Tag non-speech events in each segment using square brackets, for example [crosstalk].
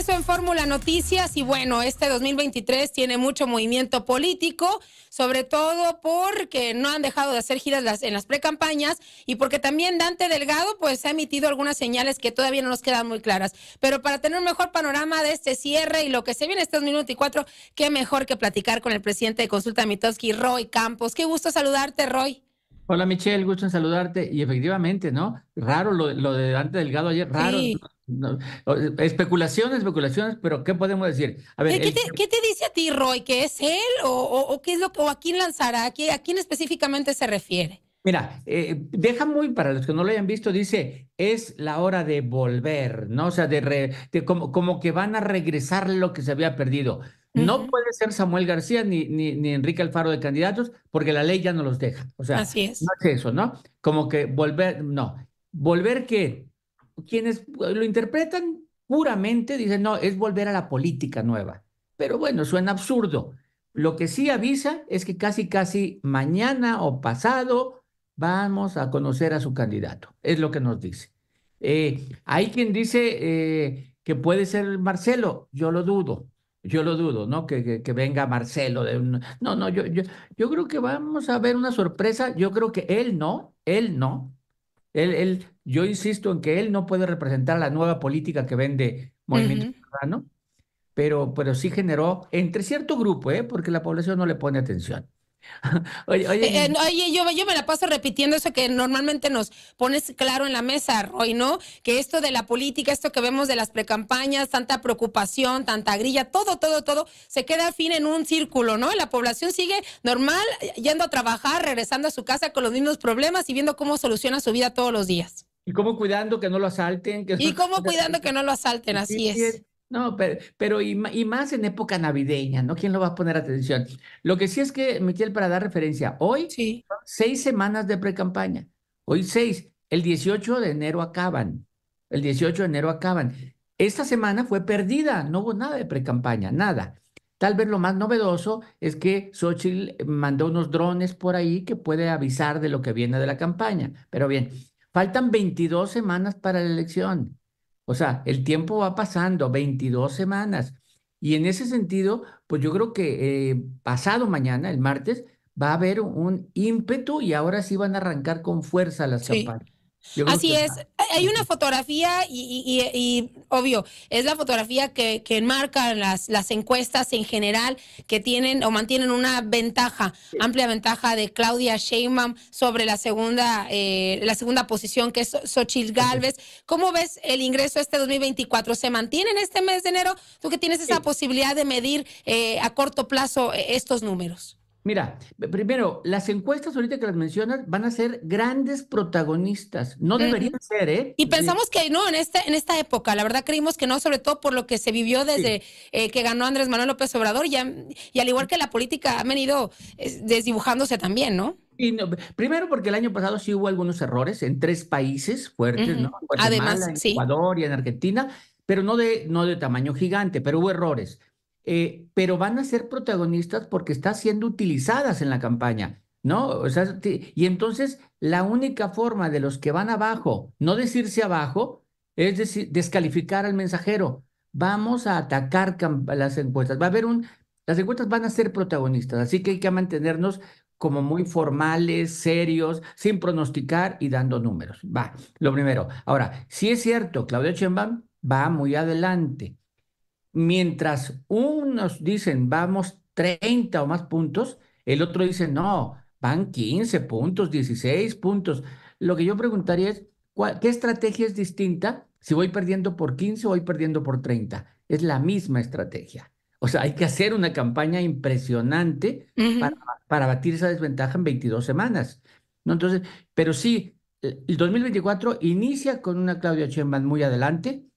Eso en Fórmula Noticias y bueno, este 2023 tiene mucho movimiento político, sobre todo porque no han dejado de hacer giras en las precampañas y porque también Dante Delgado pues ha emitido algunas señales que todavía no nos quedan muy claras. Pero para tener un mejor panorama de este cierre y lo que se viene este cuatro, qué mejor que platicar con el presidente de Consulta Mitoski, Roy Campos. Qué gusto saludarte, Roy. Hola Michelle, gusto en saludarte. Y efectivamente, ¿no? Raro lo, de Dante Delgado ayer, raro especulaciones, especulaciones, pero ¿qué podemos decir? A ver, ¿Qué, te, dice a ti, Roy? ¿Que es él o, qué es lo o a quién lanzará? ¿A quién, específicamente se refiere? Mira, eh, deja muy, para los que no lo hayan visto, dice, es la hora de volver, ¿no? O sea, de, como, que van a regresar lo que se había perdido. No puede ser Samuel García ni, ni, Enrique Alfaro de candidatos porque la ley ya no los deja. O sea, Así es. no es eso, ¿no? Como que volver, no. ¿Volver que quienes lo interpretan puramente dicen, no, es volver a la política nueva. Pero bueno, suena absurdo. Lo que sí avisa es que casi, casi mañana o pasado vamos a conocer a su candidato. Es lo que nos dice. Eh, hay quien dice eh, que puede ser Marcelo. Yo lo dudo. Yo lo dudo, ¿no? Que, venga Marcelo. De No, no, yo, yo, yo creo que vamos a ver una sorpresa. Yo creo que él no, él no, él, yo insisto en que él no puede representar la nueva política que vende Movimiento pero, pero sí generó entre cierto grupo, ¿eh? porque la población no le pone atención. [laughs] oye, oye. Eh, eh, oye yo, me la paso repitiendo eso que normalmente nos pones claro en la mesa, Roy, ¿no? Que esto de la política, esto que vemos de las precampañas, tanta preocupación, tanta grilla, todo, todo, todo, se queda al fin en un círculo, ¿no? La población sigue normal, yendo a trabajar, regresando a su casa con los mismos problemas y viendo cómo soluciona su vida todos los días. Y cómo cuidando que no lo asalten. y cómo cuidando que no lo asalten, así es. No, pero, pero y, más en época navideña, ¿no? ¿Quién lo va a poner atención? Lo que sí es que, Miquel, para dar referencia, hoy sí. seis semanas de pre-campaña. Hoy seis. El 18 de enero acaban. El 18 de enero acaban. Esta semana fue perdida, no hubo nada de pre-campaña, nada. Tal vez lo más novedoso es que Xochitl mandó unos drones por ahí que puede avisar de lo que viene de la campaña. Pero bien, faltan 22 semanas para la elección. O sea, el tiempo va pasando, 22 semanas. Y en ese sentido, pues yo creo que eh, pasado mañana, el martes, va a haber un ímpetu y ahora sí van a arrancar con fuerza las sí. Así es, hay una fotografía y, obvio, es la fotografía que, enmarca enmarcan las, encuestas en general que tienen o mantienen una ventaja, amplia ventaja de Claudia Sheinbaum sobre la segunda, eh, la segunda posición que es Xochitl Galvez. ¿Cómo ves el ingreso este 2024? ¿Se mantiene en este mes de enero? Tú que tienes esa posibilidad de medir eh, a corto plazo eh, estos números. Mira, primero, las encuestas ahorita que las mencionas van a ser grandes protagonistas. No deberían ser, ¿eh? Y pensamos que no, en, esta, en esta época, la verdad creímos que no, sobre todo por lo que se vivió desde eh, que ganó Andrés Manuel López Obrador, y, y al igual que la política ha venido desdibujándose también, ¿no? Y no, primero porque el año pasado sí hubo algunos errores en tres países fuertes, ¿no? Además, en Ecuador y en Argentina, pero no de, no de tamaño gigante, pero hubo errores. Eh, pero van a ser protagonistas porque están siendo utilizadas en la campaña, ¿no? y entonces la única forma de los que van abajo, no decirse abajo, es decir, descalificar al mensajero. Vamos a atacar las encuestas. Va a haber un, las encuestas van a ser protagonistas, así que hay que mantenernos como muy formales, serios, sin pronosticar y dando números. Va, lo primero. Ahora, si es cierto, Claudia Sheinbaum va muy adelante mientras unos dicen vamos 30 o más puntos, el otro dice no, van 15 puntos, 16 puntos. Lo que yo preguntaría es, ¿qué estrategia es distinta si voy perdiendo por 15 o voy perdiendo por 30? Es la misma estrategia. O sea, hay que hacer una campaña impresionante para, para, batir esa desventaja en 22 semanas. ¿no? Entonces, pero sí, el 2024 inicia con una Claudia Sheinbaum muy adelante,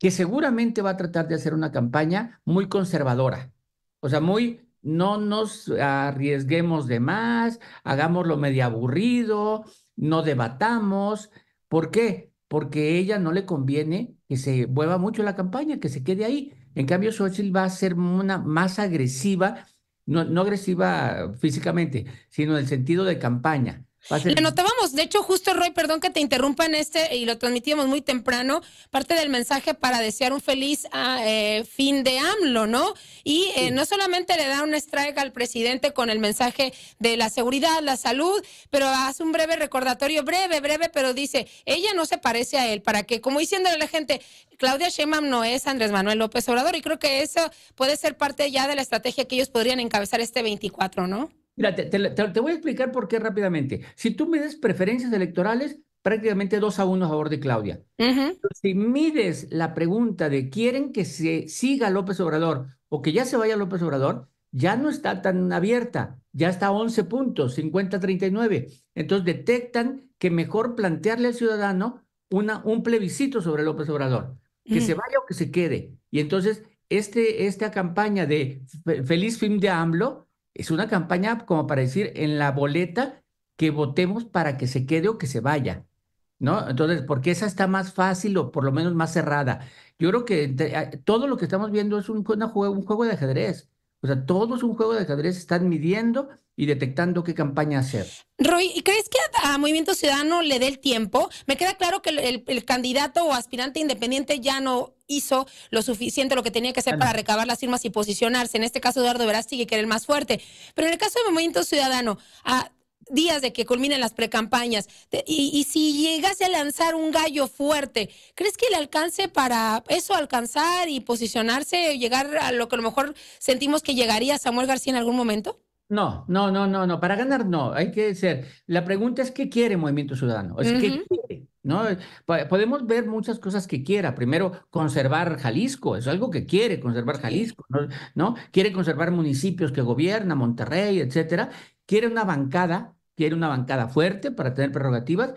que seguramente va a tratar de hacer una campaña muy conservadora, o sea, muy no nos arriesguemos de más, hagámoslo medio aburrido, no debatamos. ¿Por qué? Porque a ella no le conviene que se vuelva mucho la campaña, que se quede ahí. En cambio, Social va a ser una más agresiva, no agresiva físicamente, sino en el sentido de campaña. Le notábamos, de hecho, justo Roy, perdón que te interrumpa en este, y lo transmitimos muy temprano, parte del mensaje para desear un feliz ah, eh, fin de AMLO, ¿no? Y eh, no solamente le da un strike al presidente con el mensaje de la seguridad, la salud, pero hace un breve recordatorio, breve, breve, pero dice, ella no se parece a él, para que, como diciéndole la gente, Claudia Sheinbaum no es Andrés Manuel López Obrador, y creo que eso puede ser parte ya de la estrategia que ellos podrían encabezar este 24, ¿no? Mira, te, voy a explicar por qué rápidamente. Si tú mides preferencias electorales, prácticamente dos a uno a favor de Claudia. Si mides la pregunta de quieren que se siga López Obrador o que ya se vaya López Obrador, ya no está tan abierta, ya está a 11 puntos, 50-39. Entonces detectan que mejor plantearle al ciudadano una, un plebiscito sobre López Obrador, que se vaya o que se quede. Y entonces este, esta campaña de Feliz Fin de AMLO, es una campaña como para decir en la boleta que votemos para que se quede o que se vaya, ¿no? Entonces, porque esa está más fácil o por lo menos más cerrada. Yo creo que todo lo que estamos viendo es un, juego, de ajedrez. O sea, todos un juego de ajedrez, están midiendo y detectando qué campaña hacer. Roy, ¿y crees que a Movimiento Ciudadano le dé el tiempo? Me queda claro que el candidato o aspirante independiente ya no hizo lo suficiente, lo que tenía que hacer para recabar las firmas y posicionarse. En este caso, Eduardo sigue que era el más fuerte. Pero en el caso de Movimiento Ciudadano, a días de que culminen las precampañas, y, y si llegase a lanzar un gallo fuerte, ¿crees que le alcance para eso alcanzar y posicionarse, llegar a lo que a lo mejor sentimos que llegaría Samuel García en algún momento? No, no, no, no, no. Para ganar no, hay que ser. La pregunta es qué quiere Movimiento Ciudadano, es ¿no? Podemos ver muchas cosas que quiera. Primero, conservar Jalisco, es algo que quiere conservar Jalisco, ¿no? Quiere conservar municipios que gobierna, Monterrey, etcétera. Quiere una bancada, quiere una bancada fuerte para tener prerrogativas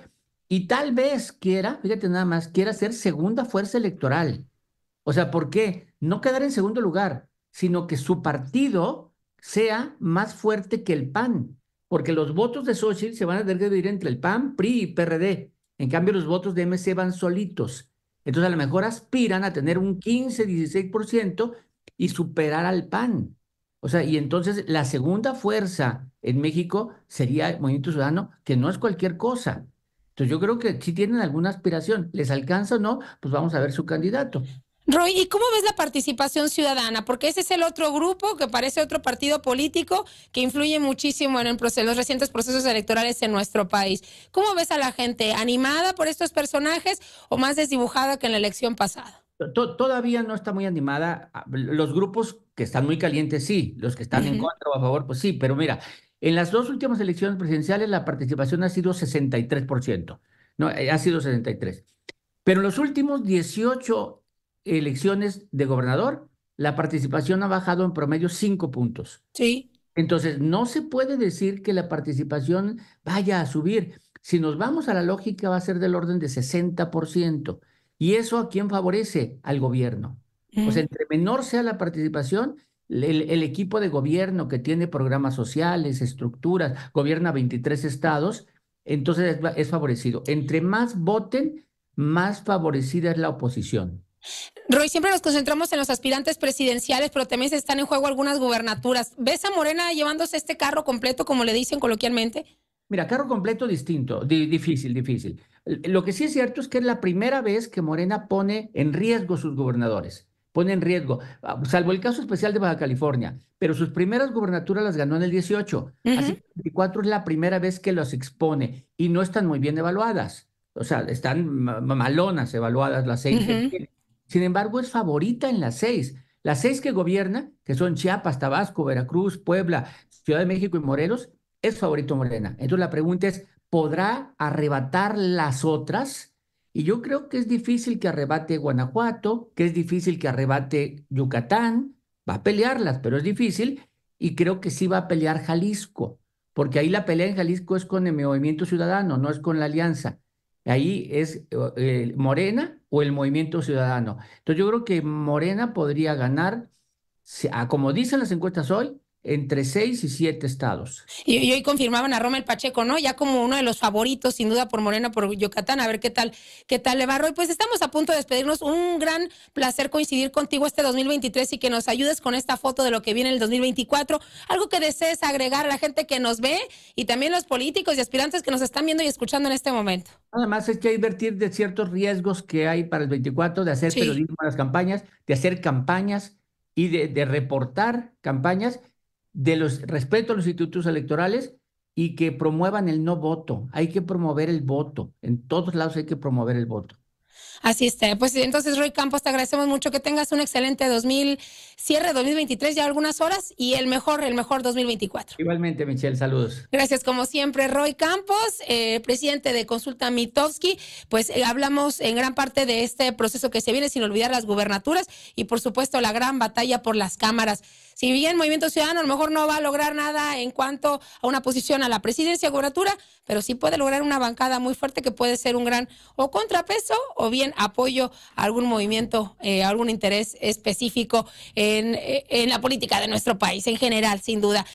y tal vez quiera, fíjate nada más, quiera ser segunda fuerza electoral. O sea, ¿por qué? No quedar en segundo lugar, sino que su partido sea más fuerte que el PAN, porque los votos de Xochitl se van a tener que dividir entre el PAN, PRI y PRD. En cambio, los votos de MC van solitos. Entonces, a lo mejor aspiran a tener un 15, 16% y superar al PAN. O sea, y entonces la segunda fuerza en México sería el Movimiento Ciudadano, que no es cualquier cosa. Entonces yo creo que si tienen alguna aspiración, les alcanza o no, pues vamos a ver su candidato. Roy, ¿y cómo ves la participación ciudadana? Porque ese es el otro grupo que parece otro partido político que influye muchísimo en, los recientes procesos electorales en nuestro país. ¿Cómo ves a la gente? ¿Animada por estos personajes o más desdibujada que en la elección pasada? Todavía no está muy animada. Ah, los grupos que están muy calientes, sí. Los que están en contra o a favor, pues sí. Pero mira, en las dos últimas elecciones presidenciales la participación ha sido 63%. No, eh, ha sido 63%. Pero en los últimos 18 elecciones de gobernador, la participación ha bajado en promedio cinco puntos. Sí. Entonces, no se puede decir que la participación vaya a subir. Si nos vamos a la lógica, va a ser del orden de 60%. ¿Y eso a quién favorece? Al gobierno. O sea, eh. entre menor sea la participación, el, equipo de gobierno que tiene programas sociales, estructuras, gobierna 23 estados, entonces es favorecido. Entre más voten, más favorecida es la oposición. Roy, siempre nos concentramos en los aspirantes presidenciales, pero también se están en juego algunas gubernaturas. ¿Ves a Morena llevándose este carro completo, como le dicen coloquialmente? Mira, carro completo distinto, difícil, difícil. Lo que sí es cierto es que es la primera vez que Morena pone en riesgo sus gobernadores, pone en riesgo, ah, salvo el caso especial de Baja California, pero sus primeras gubernaturas las ganó en el 18, así que el 24 es la primera vez que las expone y no están muy bien evaluadas, o sea, están malonas evaluadas las seis. Sin embargo, es favorita en las seis. Las seis que gobierna, que son Chiapas, Tabasco, Veracruz, Puebla, Ciudad de México y Morelos, es favorito Morena. Entonces la pregunta es, ¿podrá arrebatar las otras? Y yo creo que es difícil que arrebate Guanajuato, que es difícil que arrebate Yucatán, va a pelearlas, pero es difícil, y creo que sí va a pelear Jalisco, porque ahí la pelea en Jalisco es con el Movimiento Ciudadano, no es con la Alianza. Ahí es eh, eh, Morena o el movimiento ciudadano. Entonces yo creo que Morena podría ganar, como dicen las encuestas hoy, entre seis y siete estados. Y, hoy confirmaban a el Pacheco, ¿no? Ya como uno de los favoritos, sin duda, por Morena, por Yucatán, a ver qué tal, qué tal le va, Roy. Pues estamos a punto de despedirnos. Un gran placer coincidir contigo este 2023 y que nos ayudes con esta foto de lo que viene el 2024. Algo que desees agregar a la gente que nos ve y también los políticos y aspirantes que nos están viendo y escuchando en este momento. Además, hay que advertir de ciertos riesgos que hay para el 24, de hacer periodismo a las campañas, de hacer campañas y de, de reportar campañas de los respeto a los institutos electorales y que promuevan el no voto. Hay que promover el voto. En todos lados hay que promover el voto. Así está. Pues entonces, Roy Campos, te agradecemos mucho que tengas un excelente 2000, cierre 2023 ya algunas horas y el mejor, el mejor 2024. Igualmente, Michelle, saludos. Gracias, como siempre, Roy Campos, eh, presidente de Consulta Mitowski. Pues eh, hablamos en gran parte de este proceso que se viene, sin olvidar las gubernaturas y, por supuesto, la gran batalla por las cámaras. Si bien Movimiento Ciudadano a lo mejor no va a lograr nada en cuanto a una posición a la presidencia gubernatura, pero sí puede lograr una bancada muy fuerte que puede ser un gran o contrapeso o o bien apoyo algún movimiento, eh, algún interés específico en, eh, en la política de nuestro país en general, sin duda.